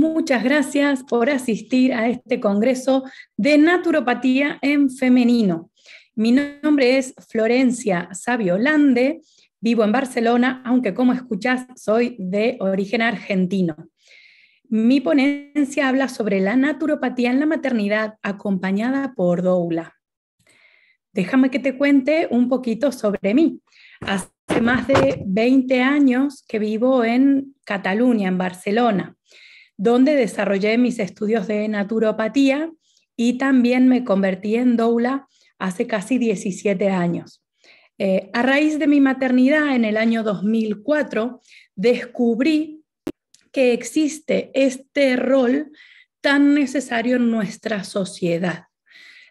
Muchas gracias por asistir a este Congreso de Naturopatía en Femenino. Mi nombre es Florencia Sabiolande, vivo en Barcelona, aunque como escuchas soy de origen argentino. Mi ponencia habla sobre la naturopatía en la maternidad acompañada por doula. Déjame que te cuente un poquito sobre mí. Hace más de 20 años que vivo en Cataluña, en Barcelona donde desarrollé mis estudios de naturopatía y también me convertí en doula hace casi 17 años. Eh, a raíz de mi maternidad en el año 2004, descubrí que existe este rol tan necesario en nuestra sociedad.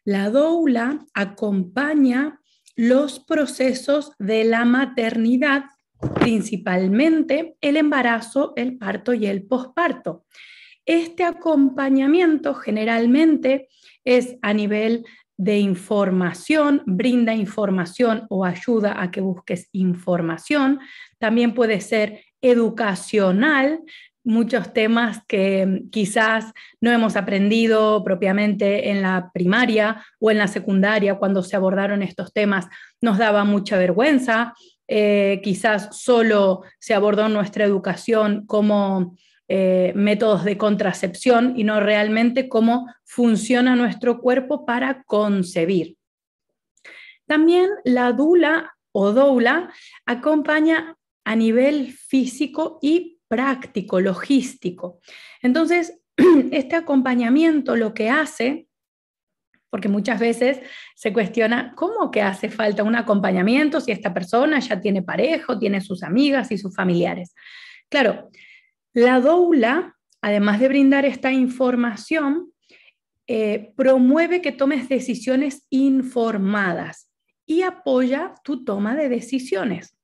La doula acompaña los procesos de la maternidad principalmente el embarazo, el parto y el posparto. Este acompañamiento generalmente es a nivel de información, brinda información o ayuda a que busques información. También puede ser educacional, muchos temas que quizás no hemos aprendido propiamente en la primaria o en la secundaria cuando se abordaron estos temas, nos daba mucha vergüenza eh, quizás solo se abordó nuestra educación como eh, métodos de contracepción y no realmente cómo funciona nuestro cuerpo para concebir. También la dula o doula acompaña a nivel físico y práctico, logístico. Entonces, este acompañamiento lo que hace porque muchas veces se cuestiona cómo que hace falta un acompañamiento si esta persona ya tiene parejo, tiene sus amigas y sus familiares. Claro, la doula, además de brindar esta información, eh, promueve que tomes decisiones informadas y apoya tu toma de decisiones.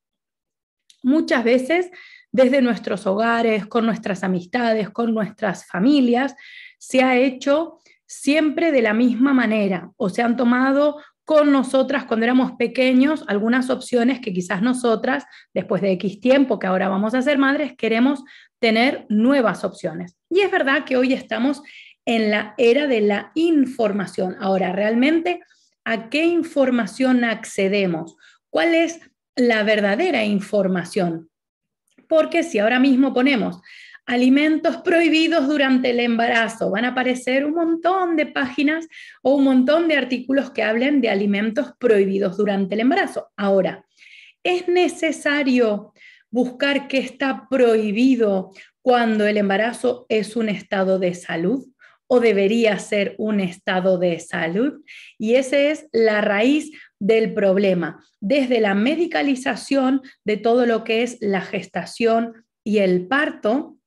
Muchas veces desde nuestros hogares, con nuestras amistades, con nuestras familias, se ha hecho siempre de la misma manera o se han tomado con nosotras cuando éramos pequeños algunas opciones que quizás nosotras, después de X tiempo que ahora vamos a ser madres, queremos tener nuevas opciones. Y es verdad que hoy estamos en la era de la información. Ahora, realmente, ¿a qué información accedemos? ¿Cuál es la verdadera información? Porque si ahora mismo ponemos alimentos prohibidos durante el embarazo. Van a aparecer un montón de páginas o un montón de artículos que hablen de alimentos prohibidos durante el embarazo. Ahora, es necesario buscar qué está prohibido cuando el embarazo es un estado de salud o debería ser un estado de salud. Y esa es la raíz del problema, desde la medicalización de todo lo que es la gestación y el parto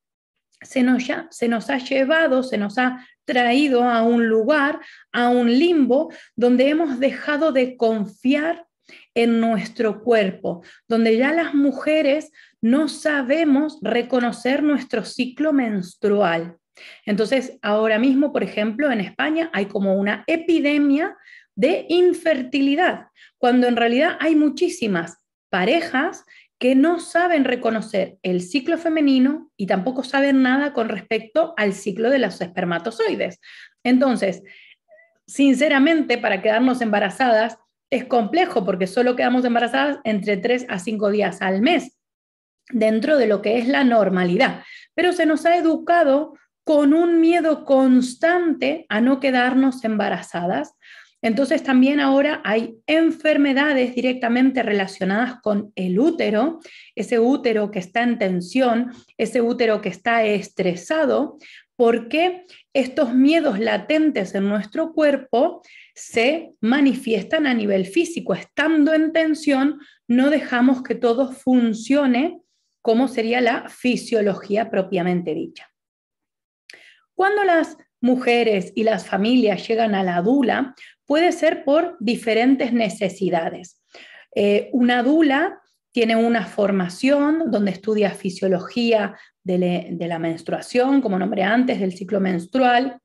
se nos, se nos ha llevado, se nos ha traído a un lugar, a un limbo, donde hemos dejado de confiar en nuestro cuerpo, donde ya las mujeres no sabemos reconocer nuestro ciclo menstrual. Entonces, ahora mismo, por ejemplo, en España hay como una epidemia de infertilidad, cuando en realidad hay muchísimas parejas que no saben reconocer el ciclo femenino y tampoco saben nada con respecto al ciclo de los espermatozoides. Entonces, sinceramente, para quedarnos embarazadas es complejo porque solo quedamos embarazadas entre 3 a 5 días al mes, dentro de lo que es la normalidad. Pero se nos ha educado con un miedo constante a no quedarnos embarazadas entonces también ahora hay enfermedades directamente relacionadas con el útero, ese útero que está en tensión, ese útero que está estresado, porque estos miedos latentes en nuestro cuerpo se manifiestan a nivel físico. Estando en tensión, no dejamos que todo funcione como sería la fisiología propiamente dicha. Cuando las mujeres y las familias llegan a la dula puede ser por diferentes necesidades. Eh, una dula tiene una formación donde estudia fisiología de, la menstruación, como nombré antes, del ciclo menstrual.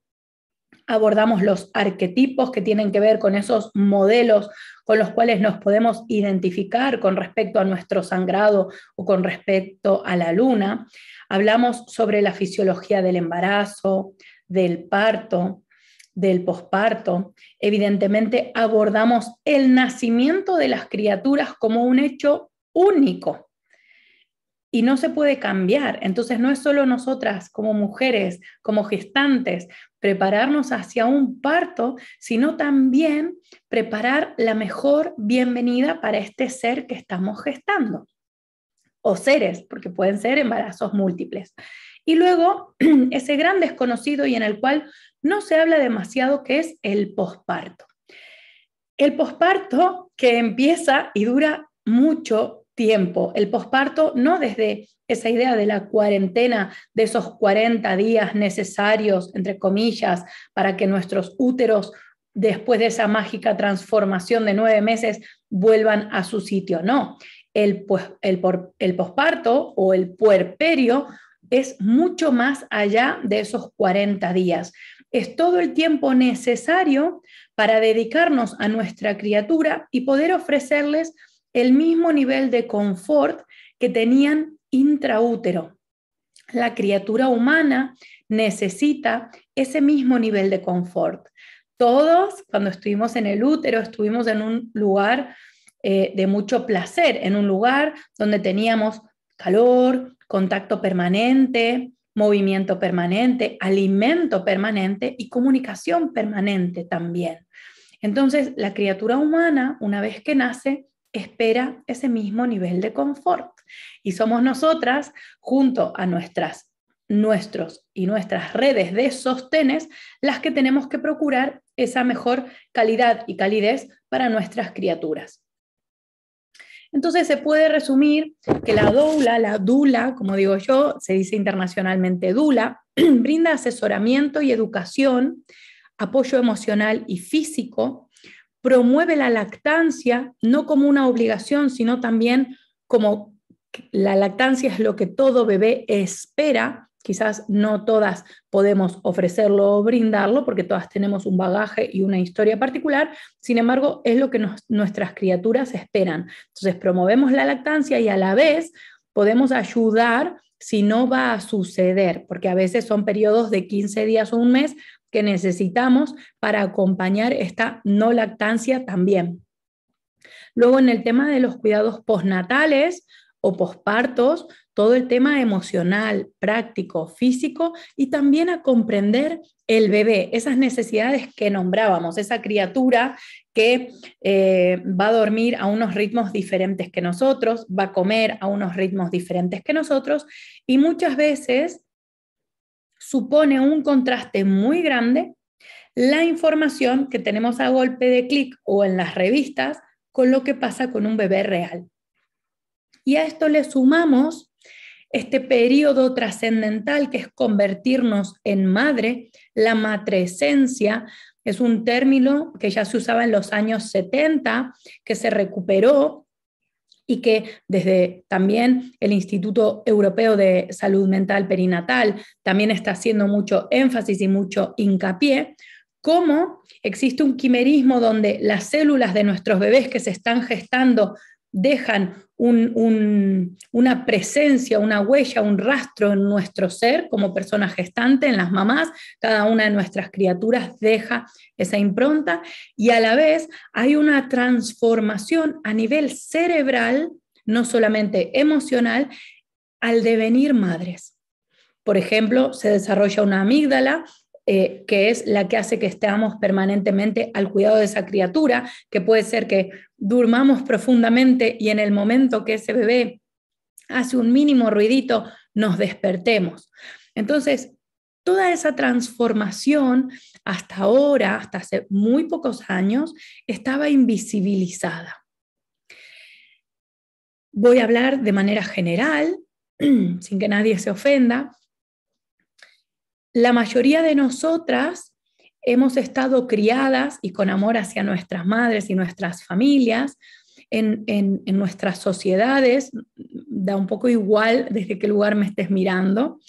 Abordamos los arquetipos que tienen que ver con esos modelos con los cuales nos podemos identificar con respecto a nuestro sangrado o con respecto a la luna. Hablamos sobre la fisiología del embarazo, del parto, del posparto, evidentemente abordamos el nacimiento de las criaturas como un hecho único y no se puede cambiar. Entonces no es solo nosotras como mujeres, como gestantes, prepararnos hacia un parto, sino también preparar la mejor bienvenida para este ser que estamos gestando o seres, porque pueden ser embarazos múltiples. Y luego, ese gran desconocido y en el cual no se habla demasiado, que es el posparto. El posparto que empieza y dura mucho tiempo. El posparto no desde esa idea de la cuarentena, de esos 40 días necesarios, entre comillas, para que nuestros úteros, después de esa mágica transformación de nueve meses, vuelvan a su sitio. No, el, pues, el posparto o el puerperio es mucho más allá de esos 40 días. Es todo el tiempo necesario para dedicarnos a nuestra criatura y poder ofrecerles el mismo nivel de confort que tenían intraútero. La criatura humana necesita ese mismo nivel de confort. Todos, cuando estuvimos en el útero, estuvimos en un lugar eh, de mucho placer, en un lugar donde teníamos calor, contacto permanente, movimiento permanente, alimento permanente y comunicación permanente también. Entonces, la criatura humana, una vez que nace, espera ese mismo nivel de confort. Y somos nosotras, junto a nuestras, nuestros y nuestras redes de sostenes, las que tenemos que procurar esa mejor calidad y calidez para nuestras criaturas. Entonces se puede resumir que la doula, la dula, como digo yo, se dice internacionalmente dula, brinda asesoramiento y educación, apoyo emocional y físico, promueve la lactancia no como una obligación, sino también como la lactancia es lo que todo bebé espera, Quizás no todas podemos ofrecerlo o brindarlo porque todas tenemos un bagaje y una historia particular, sin embargo es lo que nuestras criaturas esperan. Entonces promovemos la lactancia y a la vez podemos ayudar si no va a suceder, porque a veces son periodos de 15 días o un mes que necesitamos para acompañar esta no lactancia también. Luego en el tema de los cuidados postnatales o postpartos, todo el tema emocional, práctico, físico y también a comprender el bebé, esas necesidades que nombrábamos, esa criatura que eh, va a dormir a unos ritmos diferentes que nosotros, va a comer a unos ritmos diferentes que nosotros y muchas veces supone un contraste muy grande la información que tenemos a golpe de clic o en las revistas con lo que pasa con un bebé real. Y a esto le sumamos este periodo trascendental que es convertirnos en madre, la matresencia, es un término que ya se usaba en los años 70, que se recuperó y que desde también el Instituto Europeo de Salud Mental Perinatal también está haciendo mucho énfasis y mucho hincapié, cómo existe un quimerismo donde las células de nuestros bebés que se están gestando dejan una presencia, una huella, un rastro en nuestro ser como persona gestante, en las mamás, cada una de nuestras criaturas deja esa impronta y a la vez hay una transformación a nivel cerebral, no solamente emocional, al devenir madres. Por ejemplo, se desarrolla una amígdala eh, que es la que hace que estemos permanentemente al cuidado de esa criatura, que puede ser que durmamos profundamente y en el momento que ese bebé hace un mínimo ruidito, nos despertemos. Entonces, toda esa transformación hasta ahora, hasta hace muy pocos años, estaba invisibilizada. Voy a hablar de manera general, sin que nadie se ofenda, la mayoría de nosotras hemos estado criadas y con amor hacia nuestras madres y nuestras familias, en, nuestras sociedades, da un poco igual desde qué lugar me estés mirando,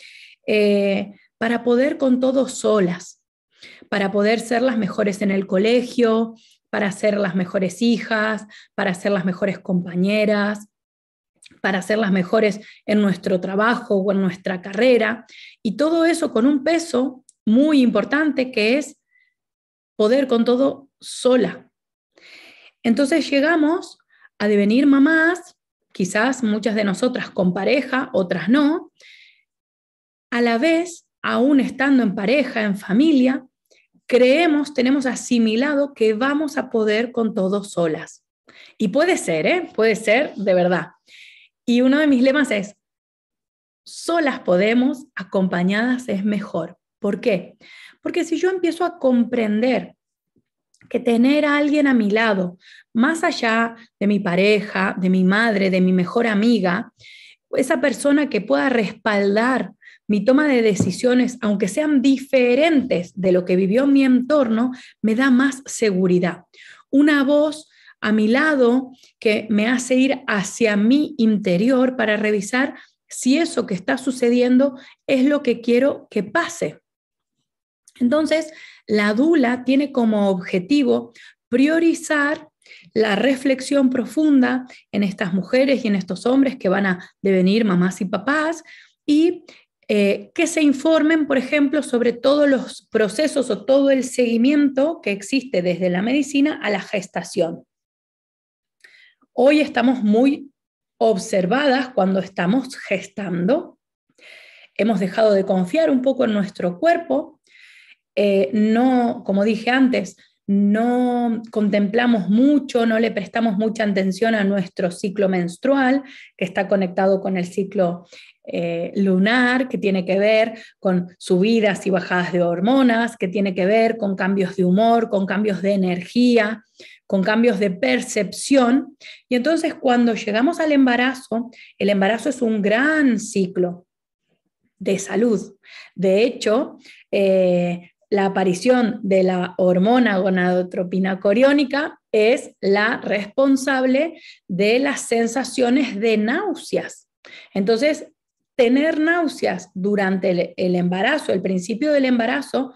eh, para poder con todo solas, para poder ser las mejores en el colegio, para ser las mejores hijas, para ser las mejores compañeras, para ser las mejores en nuestro trabajo o en nuestra carrera, y todo eso con un peso muy importante que es poder con todo sola. Entonces llegamos a devenir mamás, quizás muchas de nosotras con pareja, otras no, a la vez, aún estando en pareja, en familia, creemos, tenemos asimilado que vamos a poder con todo solas. Y puede ser, ¿eh? puede ser de verdad. Y uno de mis lemas es, solas podemos, acompañadas es mejor. ¿Por qué? Porque si yo empiezo a comprender que tener a alguien a mi lado, más allá de mi pareja, de mi madre, de mi mejor amiga, esa persona que pueda respaldar mi toma de decisiones, aunque sean diferentes de lo que vivió mi entorno, me da más seguridad. Una voz a mi lado que me hace ir hacia mi interior para revisar si eso que está sucediendo es lo que quiero que pase. Entonces, la dula tiene como objetivo priorizar la reflexión profunda en estas mujeres y en estos hombres que van a devenir mamás y papás y eh, que se informen, por ejemplo, sobre todos los procesos o todo el seguimiento que existe desde la medicina a la gestación. Hoy estamos muy observadas cuando estamos gestando. Hemos dejado de confiar un poco en nuestro cuerpo. Eh, no, como dije antes, no contemplamos mucho, no le prestamos mucha atención a nuestro ciclo menstrual, que está conectado con el ciclo eh, lunar, que tiene que ver con subidas y bajadas de hormonas, que tiene que ver con cambios de humor, con cambios de energía, con cambios de percepción. Y entonces cuando llegamos al embarazo, el embarazo es un gran ciclo de salud. De hecho, eh, la aparición de la hormona gonadotropina coriónica es la responsable de las sensaciones de náuseas. Entonces, tener náuseas durante el, embarazo, el principio del embarazo,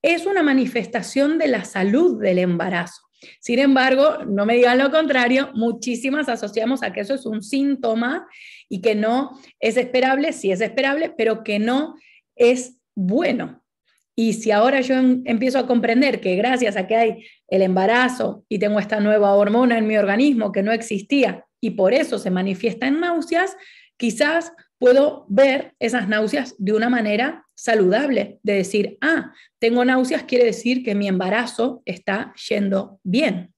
es una manifestación de la salud del embarazo. Sin embargo, no me digan lo contrario, muchísimas asociamos a que eso es un síntoma y que no es esperable, sí es esperable, pero que no es bueno. Y si ahora yo em, empiezo a comprender que gracias a que hay el embarazo y tengo esta nueva hormona en mi organismo que no existía y por eso se manifiesta en náuseas, quizás puedo ver esas náuseas de una manera saludable, de decir, ah, tengo náuseas, quiere decir que mi embarazo está yendo bien.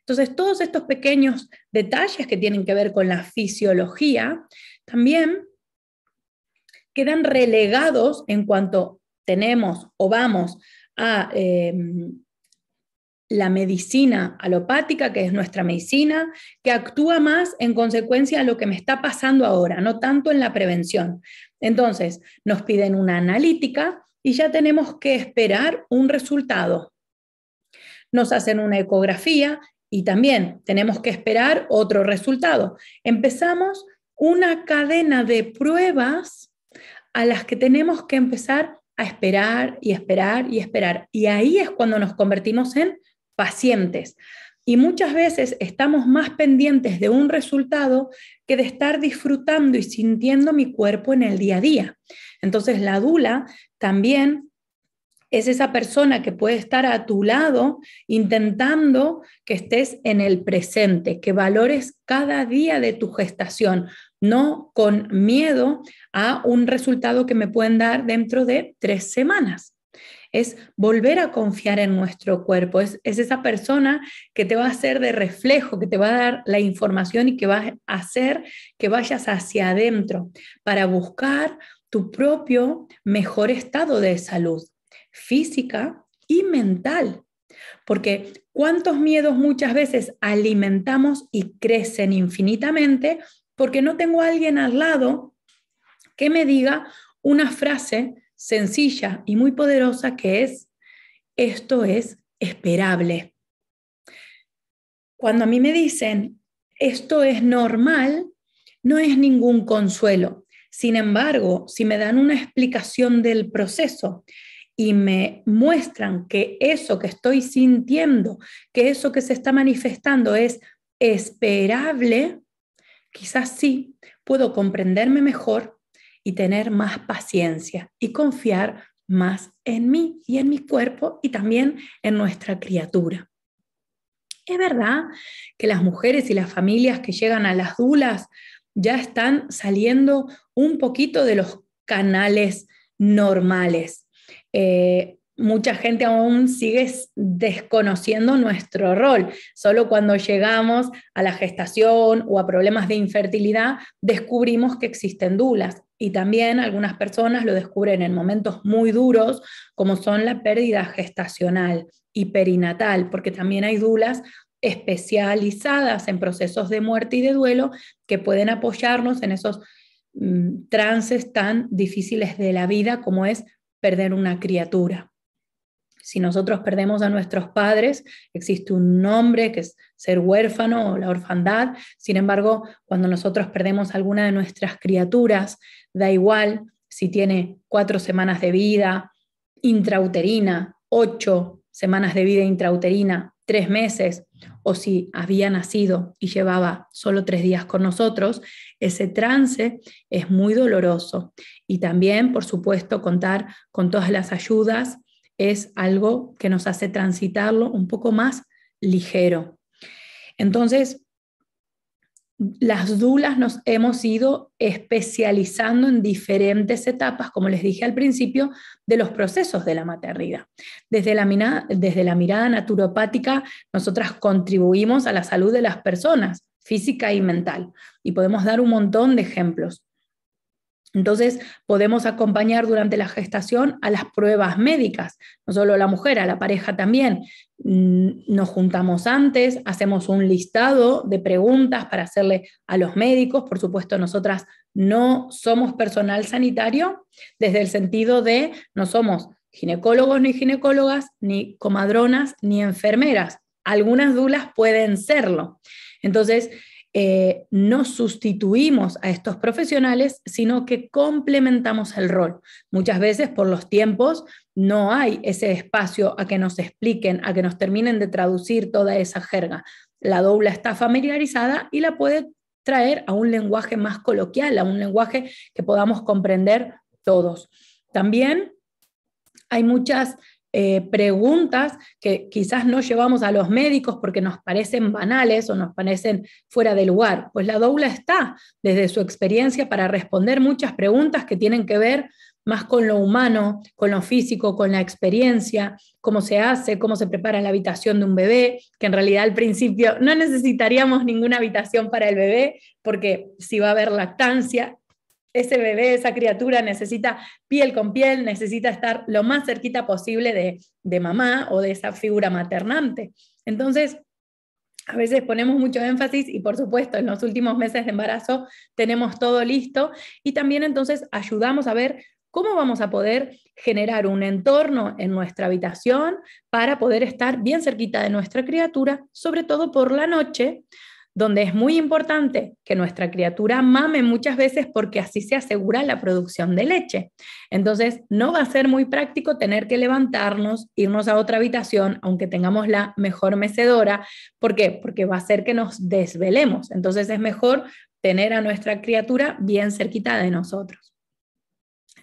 Entonces, todos estos pequeños detalles que tienen que ver con la fisiología, también quedan relegados en cuanto tenemos o vamos a eh, la medicina alopática, que es nuestra medicina, que actúa más en consecuencia a lo que me está pasando ahora, no tanto en la prevención. Entonces, nos piden una analítica y ya tenemos que esperar un resultado. Nos hacen una ecografía y también tenemos que esperar otro resultado. Empezamos una cadena de pruebas a las que tenemos que empezar a esperar y esperar y esperar. Y ahí es cuando nos convertimos en pacientes. Y muchas veces estamos más pendientes de un resultado que de estar disfrutando y sintiendo mi cuerpo en el día a día. Entonces la dula también es esa persona que puede estar a tu lado intentando que estés en el presente, que valores cada día de tu gestación, no con miedo a un resultado que me pueden dar dentro de tres semanas es volver a confiar en nuestro cuerpo, es, esa persona que te va a hacer de reflejo, que te va a dar la información y que va a hacer que vayas hacia adentro para buscar tu propio mejor estado de salud física y mental. Porque cuántos miedos muchas veces alimentamos y crecen infinitamente porque no tengo a alguien al lado que me diga una frase sencilla y muy poderosa que es, esto es esperable. Cuando a mí me dicen, esto es normal, no es ningún consuelo. Sin embargo, si me dan una explicación del proceso y me muestran que eso que estoy sintiendo, que eso que se está manifestando es esperable, quizás sí puedo comprenderme mejor y tener más paciencia y confiar más en mí y en mi cuerpo y también en nuestra criatura. Es verdad que las mujeres y las familias que llegan a las dulas ya están saliendo un poquito de los canales normales. Eh, mucha gente aún sigue desconociendo nuestro rol. Solo cuando llegamos a la gestación o a problemas de infertilidad, descubrimos que existen dulas. Y también algunas personas lo descubren en momentos muy duros, como son la pérdida gestacional y perinatal, porque también hay dulas especializadas en procesos de muerte y de duelo que pueden apoyarnos en esos mm, trances tan difíciles de la vida como es perder una criatura. Si nosotros perdemos a nuestros padres, existe un nombre que es ser huérfano o la orfandad. Sin embargo, cuando nosotros perdemos a alguna de nuestras criaturas, da igual si tiene cuatro semanas de vida intrauterina, ocho semanas de vida intrauterina, tres meses, o si había nacido y llevaba solo tres días con nosotros, ese trance es muy doloroso. Y también, por supuesto, contar con todas las ayudas es algo que nos hace transitarlo un poco más ligero. Entonces, las dulas nos hemos ido especializando en diferentes etapas, como les dije al principio, de los procesos de la maternidad. Desde la, mina, desde la mirada naturopática, nosotras contribuimos a la salud de las personas, física y mental. Y podemos dar un montón de ejemplos. Entonces, podemos acompañar durante la gestación a las pruebas médicas, no solo a la mujer, a la pareja también. Mm, nos juntamos antes, hacemos un listado de preguntas para hacerle a los médicos. Por supuesto, nosotras no somos personal sanitario desde el sentido de no somos ginecólogos ni ginecólogas, ni comadronas, ni enfermeras. Algunas dulas pueden serlo. Entonces, eh, no sustituimos a estos profesionales, sino que complementamos el rol. Muchas veces por los tiempos no hay ese espacio a que nos expliquen, a que nos terminen de traducir toda esa jerga. La dobla está familiarizada y la puede traer a un lenguaje más coloquial, a un lenguaje que podamos comprender todos. También hay muchas eh, preguntas que quizás no llevamos a los médicos porque nos parecen banales o nos parecen fuera de lugar. Pues la doula está desde su experiencia para responder muchas preguntas que tienen que ver más con lo humano, con lo físico, con la experiencia, cómo se hace, cómo se prepara la habitación de un bebé, que en realidad al principio no necesitaríamos ninguna habitación para el bebé, porque si va a haber lactancia, ese bebé, esa criatura necesita piel con piel, necesita estar lo más cerquita posible de, de mamá o de esa figura maternante. Entonces, a veces ponemos mucho énfasis y por supuesto en los últimos meses de embarazo tenemos todo listo y también entonces ayudamos a ver cómo vamos a poder generar un entorno en nuestra habitación para poder estar bien cerquita de nuestra criatura, sobre todo por la noche, donde es muy importante que nuestra criatura mame muchas veces porque así se asegura la producción de leche. Entonces, no va a ser muy práctico tener que levantarnos, irnos a otra habitación, aunque tengamos la mejor mecedora. ¿Por qué? Porque va a ser que nos desvelemos. Entonces, es mejor tener a nuestra criatura bien cerquita de nosotros.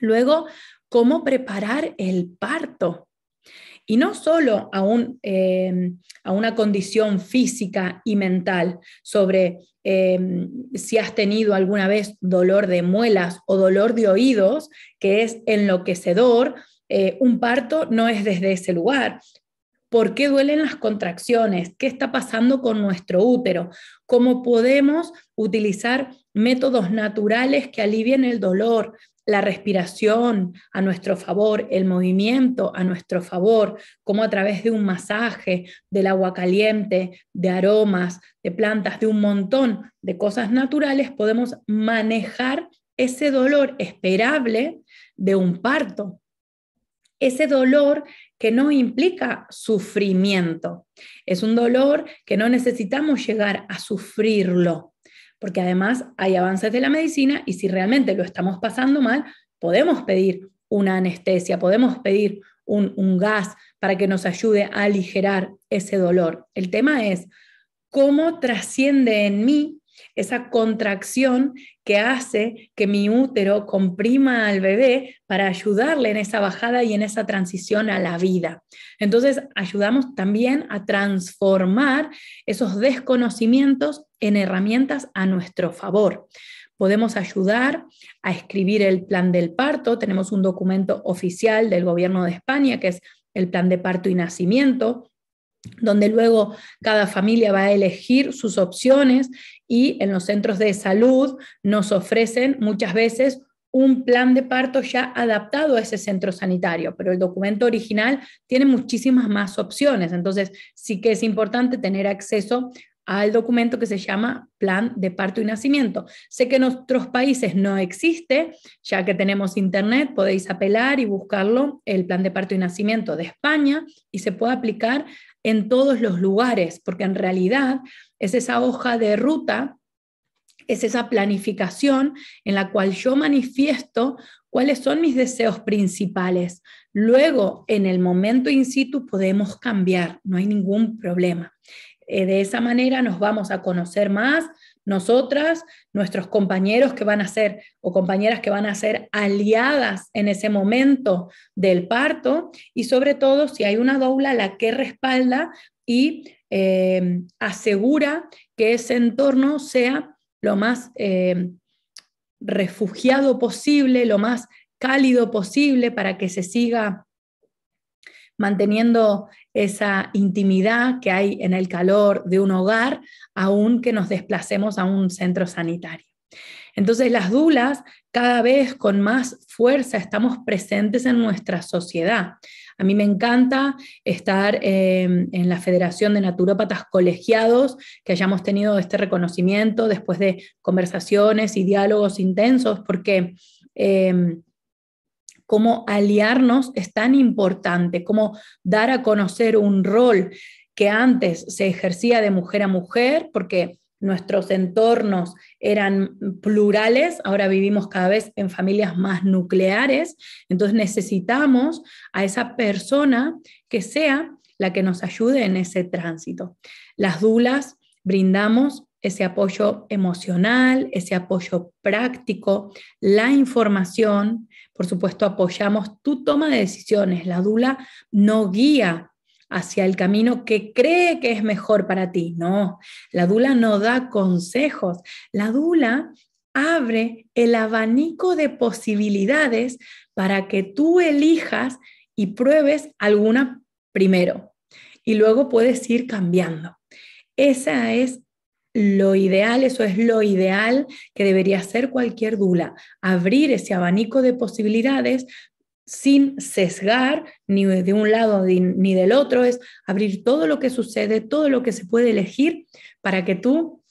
Luego, ¿cómo preparar el parto? Y no solo em, a, una condición física y mental sobre em, si has tenido alguna vez dolor de muelas o dolor de oídos, que es enloquecedor, eh, un parto no es desde ese lugar. ¿Por qué duelen las contracciones? ¿Qué está pasando con nuestro útero? ¿Cómo podemos utilizar métodos naturales que alivien el dolor, la respiración a nuestro favor, el movimiento a nuestro favor, como a través de un masaje, del agua caliente, de aromas, de plantas, de un montón de cosas naturales, podemos manejar ese dolor esperable de un parto, ese dolor que no implica sufrimiento. Es un dolor que no necesitamos llegar a sufrirlo porque además hay avances de la medicina y si realmente lo estamos pasando mal, podemos pedir una anestesia, podemos pedir un, gas para que nos ayude a aligerar ese dolor. El tema es cómo trasciende en mí esa contracción que hace que mi útero comprima al bebé para ayudarle en esa bajada y en esa transición a la vida. Entonces, ayudamos también a transformar esos desconocimientos en herramientas a nuestro favor. Podemos ayudar a escribir el plan del parto. Tenemos un documento oficial del gobierno de España que es el plan de parto y nacimiento, donde luego cada familia va a elegir sus opciones y en los centros de salud nos ofrecen muchas veces un plan de parto ya adaptado a ese centro sanitario, pero el documento original tiene muchísimas más opciones, entonces sí que es importante tener acceso al documento que se llama Plan de Parto y Nacimiento. Sé que en otros países no existe, ya que tenemos internet, podéis apelar y buscarlo, el Plan de Parto y Nacimiento de España, y se puede aplicar en todos los lugares, porque en realidad es esa hoja de ruta, es esa planificación en la cual yo manifiesto cuáles son mis deseos principales. Luego, en el momento in situ, podemos cambiar, no hay ningún problema. Eh, de esa manera nos vamos a conocer más, nosotras, nuestros compañeros que van a ser o compañeras que van a ser aliadas en ese momento del parto y sobre todo si hay una doula la que respalda y eh, asegura que ese entorno sea lo más eh, refugiado posible, lo más cálido posible para que se siga manteniendo esa intimidad que hay en el calor de un hogar, aun que nos desplacemos a un centro sanitario. Entonces las dulas cada vez con más fuerza estamos presentes en nuestra sociedad. A mí me encanta estar em, en la Federación de Naturópatas Colegiados, que hayamos tenido este reconocimiento después de conversaciones y diálogos intensos, porque em, cómo aliarnos es tan importante, cómo dar a conocer un rol que antes se ejercía de mujer a mujer, porque nuestros entornos eran plurales, ahora vivimos cada vez en familias más nucleares, entonces necesitamos a esa persona que sea la que nos ayude en ese tránsito. Las dulas brindamos ese apoyo emocional, ese apoyo práctico, la información. Por supuesto, apoyamos tu toma de decisiones. La dula no guía hacia el camino que cree que es mejor para ti. No, la dula no da consejos. La dula abre el abanico de posibilidades para que tú elijas y pruebes alguna primero. Y luego puedes ir cambiando. Esa es lo ideal, eso es lo ideal que debería hacer cualquier dula, abrir ese abanico de posibilidades sin sesgar ni de un lado ni del otro, es abrir todo lo que sucede, todo lo que se puede elegir para que tú,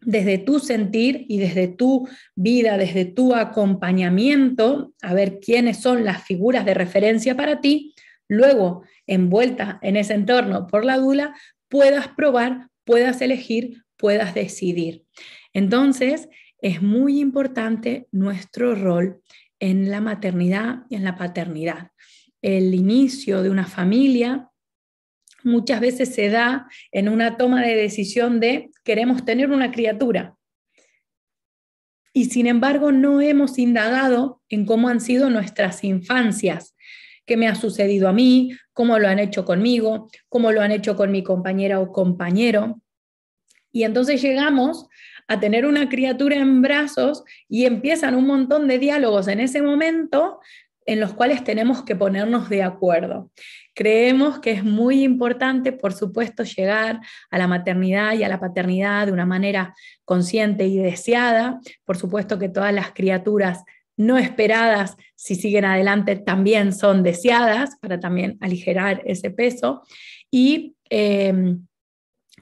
desde tu sentir y desde tu vida, desde tu acompañamiento, a ver quiénes son las figuras de referencia para ti, luego envuelta en ese entorno por la dula, puedas probar, puedas elegir, puedas decidir. Entonces, es muy importante nuestro rol en la maternidad y en la paternidad. El inicio de una familia muchas veces se da en una toma de decisión de queremos tener una criatura. Y sin embargo, no hemos indagado en cómo han sido nuestras infancias, qué me ha sucedido a mí, cómo lo han hecho conmigo, cómo lo han hecho con mi compañera o compañero, y entonces llegamos a tener una criatura en brazos y empiezan un montón de diálogos en ese momento en los cuales tenemos que ponernos de acuerdo. Creemos que es muy importante, por supuesto, llegar a la maternidad y a la paternidad de una manera consciente y deseada. Por supuesto que todas las criaturas no esperadas, si siguen adelante, también son deseadas para también aligerar ese peso. Y eh,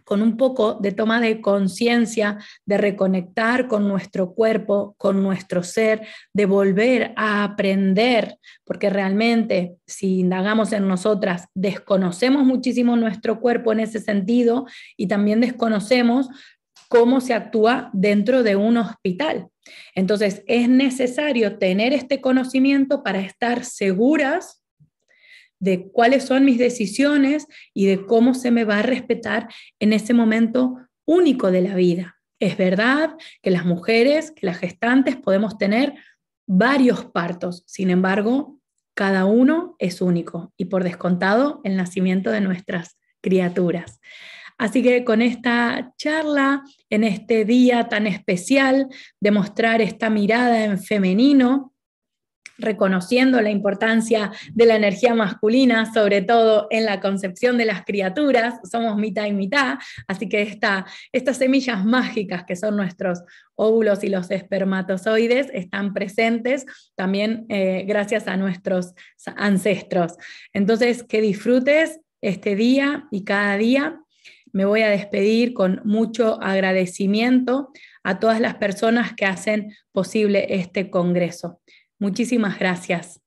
con un poco de toma de conciencia, de reconectar con nuestro cuerpo, con nuestro ser, de volver a aprender, porque realmente si indagamos en nosotras, desconocemos muchísimo nuestro cuerpo en ese sentido y también desconocemos cómo se actúa dentro de un hospital. Entonces, es necesario tener este conocimiento para estar seguras de cuáles son mis decisiones y de cómo se me va a respetar en ese momento único de la vida. Es verdad que las mujeres, que las gestantes podemos tener varios partos, sin embargo, cada uno es único y por descontado el nacimiento de nuestras criaturas. Así que con esta charla, en este día tan especial de mostrar esta mirada en femenino, reconociendo la importancia de la energía masculina, sobre todo en la concepción de las criaturas, somos mitad y mitad, así que estas semillas mágicas que son nuestros óvulos y los espermatozoides están presentes también eh, gracias a nuestros ancestros. Entonces, que disfrutes este día y cada día. Me voy a despedir con mucho agradecimiento a todas las personas que hacen posible este Congreso. Muchísimas gracias.